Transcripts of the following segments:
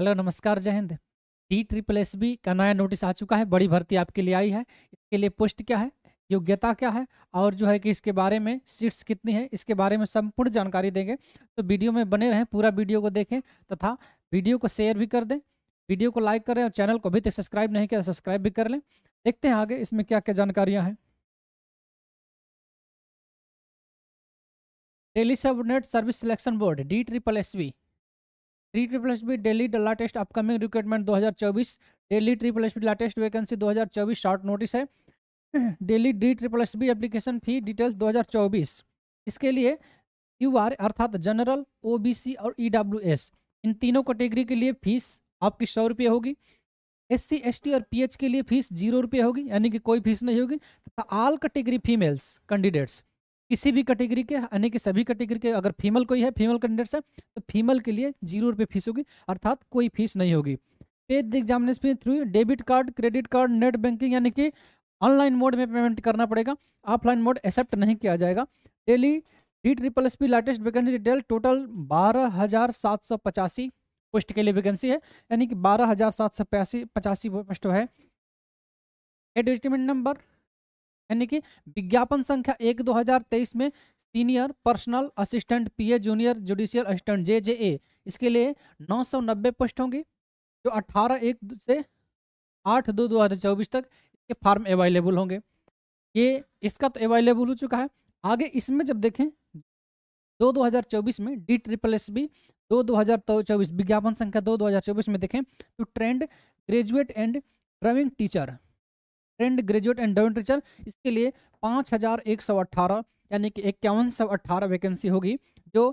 hello नमस्कार जय हिंद डी ट्रिपल एस बी का नया नोटिस आ चुका है बड़ी भर्ती आपके लिए आई है इसके लिए पोस्ट क्या है योग्यता क्या है और जो है कि इसके बारे में सीट्स कितनी है इसके बारे में संपूर्ण जानकारी देंगे तो वीडियो में बने रहें पूरा वीडियो को देखें तथा वीडियो को शेयर भी कर दें वीडियो को लाइक करें और चैनल को अभी तक सब्सक्राइब नहीं किया तो सब्सक्राइब भी कर लें देखते हैं आगे इसमें क्या क्या जानकारियाँ हैं Delhi subordinate service selection board D triple S B three triple S B Delhi latest upcoming recruitment 2024 Delhi triple S B latest vacancy 2024 short notice है Delhi D triple S B application fee details 2024 इसके लिए U R अर्थात general O B C और E W S इन तीनों category के लिए fees आपकी सौ रुपये होगी एस सी एस टी और पी एच के लिए फीस जीरो रुपये होगी यानी कि कोई फीस नहीं होगी तथा ऑल कैटेगरी फीमेल्स कैंडिडेट्स किसी भी कैटेगरी के यानी कि सभी कैटेगरी के अगर फीमेल कोई है फीमेल कैंडिडेट्स है तो फीमेल के लिए जीरो रुपये फीस होगी अर्थात कोई फीस नहीं होगी paid examination through debit card credit card net banking यानी कि ऑनलाइन मोड में पेमेंट करना पड़ेगा ऑफलाइन मोड एक्सेप्ट नहीं किया जाएगा Delhi D triple S P latest vacancy detail total बारह हज़ार सात सौ पचासी पोस्ट के लिए वैकेंसी है यानी कि बारह हज़ार सात सौ पचासी पचासी पोस्ट है एडवर्टीजमेंट नंबर यानी कि विज्ञापन संख्या एक 2023 में senior personal assistant PA junior judicial assistant J J A इसके लिए 990 पोस्ट होंगी जो 18 एक से 8 दो 2024 तक इसके फार्म अवेलेबल होंगे ये इसका तो अवेलेबल हो चुका है आगे इसमें जब देखें दो 2024 में डी ट्रिपल एस बी दो चौबीस विज्ञापन संख्या दो चौबीस में देखें तो trained graduate and driving teacher trained graduate and डोमेंट टीचर इसके लिए पाँच हज़ार एक सौ अट्ठारह यानी कि इक्यावन सौ अट्ठारह वैकेंसी होगी जो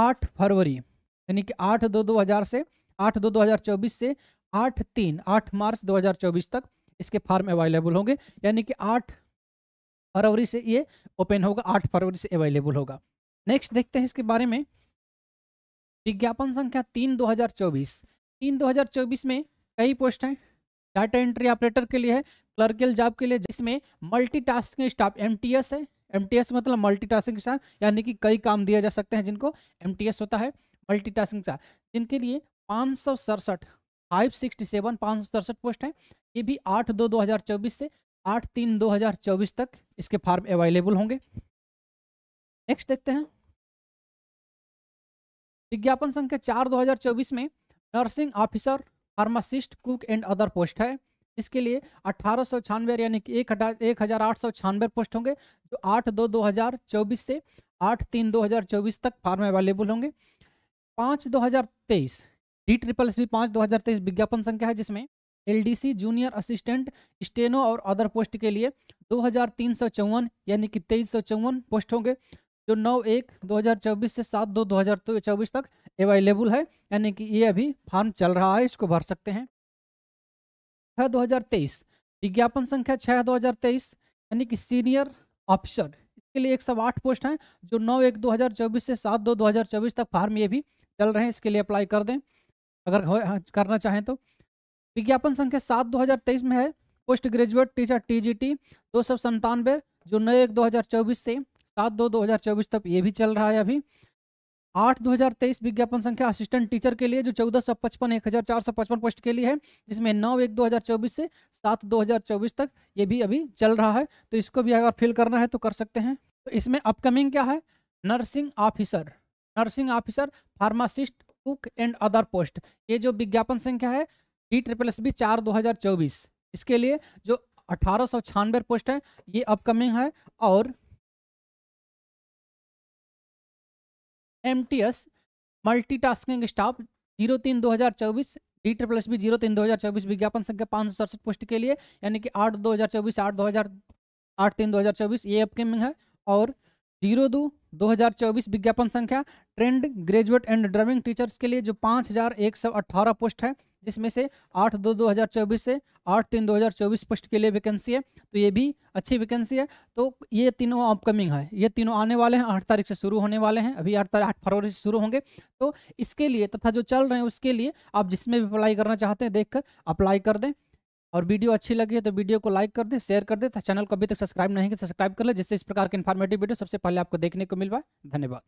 आठ फरवरी यानी कि आठ दो दो हज़ार से आठ दो दो हज़ार चौबीस से आठ तीन आठ मार्च दो हज़ार चौबीस तक इसके फार्म अवेलेबल होंगे यानी कि आठ फरवरी से ये ओपन होगा आठ फरवरी से अवेलेबल होगा नेक्स्ट देखते हैं इसके बारे में विज्ञापन संख्या तीन दो हज़ार चौबीस तीन दो हज़ार चौबीस में कई पोस्ट हैं डाटा एंट्री ऑपरेटर के लिए है क्लर्कियल जॉब के लिए जिसमें मल्टीटास्किंग स्टाफ एमटीएस है एमटीएस मतलब मल्टीटास्किंग स्टाफ यानी कि कई काम दिया जा सकते हैं जिनको एमटीएस होता है मल्टीटास्किंग स्टाफ जिनके लिए पाँच सौ सड़सठ फाइव सिक्सटी सेवन पाँच सौ सड़सठ पोस्ट है ये भी आठ दो दो हज़ार चौबीस से आठ तीन दो हज़ार चौबीस तक इसके फार्म अवेलेबल होंगे नेक्स्ट देखते हैं विज्ञापन संख्या चार दो हज़ार चौबीस में nursing officer pharmacist cook and other post है इसके लिए अठारह सौ छियानवे यानी कि एक हजार एक हजार आठ सौ छानवे पोस्ट होंगे जो आठ दो दो हजार चौबीस से आठ तीन दो हजार चौबीस तक फार्म अवेलेबल होंगे पाँच दो हजार तेईस डी ट्रिपल एस बी पाँच दो हजार तेईस विज्ञापन संख्या है जिसमें एलडीसी जूनियर असिस्टेंट स्टेनो और अदर पोस्ट के लिए दो हजार तीन सौ चौवन यानी कि तेईस सौ चौवन पोस्ट होंगे जो नौ एक दो हजार चौबीस से सात दो दो हजार चौबीस तक अवेलेबल है यानी कि ये अभी फार्म चल रहा है इसको भर सकते हैं छः दो हज़ार तेईस विज्ञापन संख्या छः दो हज़ार तेईस यानी कि सीनियर ऑफिसर इसके लिए एक सौ आठ पोस्ट हैं जो नौ एक दो हज़ार चौबीस से सात दो दो हज़ार चौबीस तक फार्म ये भी चल रहे हैं इसके लिए अप्लाई कर दें अगर हाँ, करना चाहें तो विज्ञापन संख्या सात दो हज़ार तेईस में है post graduate teacher T G T दो सौ संतानवे जो नौ एक दो हज़ार चौबीस से सात दो दो हज़ार चौबीस तक ये भी चल रहा है अभी आठ दो हजार तेईस विज्ञापन संख्या असिस्टेंट टीचर के लिए जो चौदह सौ पचपन एक हजार चार सौ पचपन पोस्ट के लिए है जिसमें नौ एक दो हजार चौबीस से सात दो हजार चौबीस तक ये भी अभी चल रहा है तो इसको भी अगर फिल करना है तो कर सकते हैं तो इसमें अपकमिंग क्या है nursing officer nursing officer pharmacist cook and other post ये जो विज्ञापन संख्या है डी ट्रिपल एस बी चार दो हजार चौबीस इसके लिए जो अठारह सौ पोस्ट है ये अपकमिंग है और M T S multi tasking staff zero तीन दो हज़ार चौबीस D triple S B zero तीन दो हज़ार चौबीस विज्ञापन संख्या पाँच सौ सड़सठ पोस्ट के लिए यानी कि आठ दो हज़ार चौबीस आठ दो हज़ार आठ तीन दो हज़ार चौबीस ये अपकमिंग है और जीरो दो दो हज़ार चौबीस विज्ञापन संख्या trained graduate and driving teachers के लिए जो पाँच हज़ार एक सौ अट्ठारह पोस्ट है जिसमें से आठ दो दो हज़ार चौबीस से आठ तीन दो हज़ार चौबीस पोस्ट के लिए वैकेंसी है तो ये भी अच्छी वैकेंसी है तो ये तीनों अपकमिंग है ये तीनों आने वाले हैं आठ तारीख से शुरू होने वाले हैं अभी आठ तारीख आठ फरवरी से शुरू होंगे तो इसके लिए तथा जो चल रहे हैं उसके लिए आप जिसमें भी अप्लाई करना चाहते हैं देख अप्लाई कर दें और वीडियो अच्छी लगी है तो वीडियो को लाइक कर दें शेयर कर दें चैनल को अभी तक सब्सक्राइब नहीं है सब्सक्राइब तो कर लें जिससे इस प्रकार के इन्फॉर्मेटिव वीडियो सबसे पहले आपको देखने को मिल पाए धन्यवाद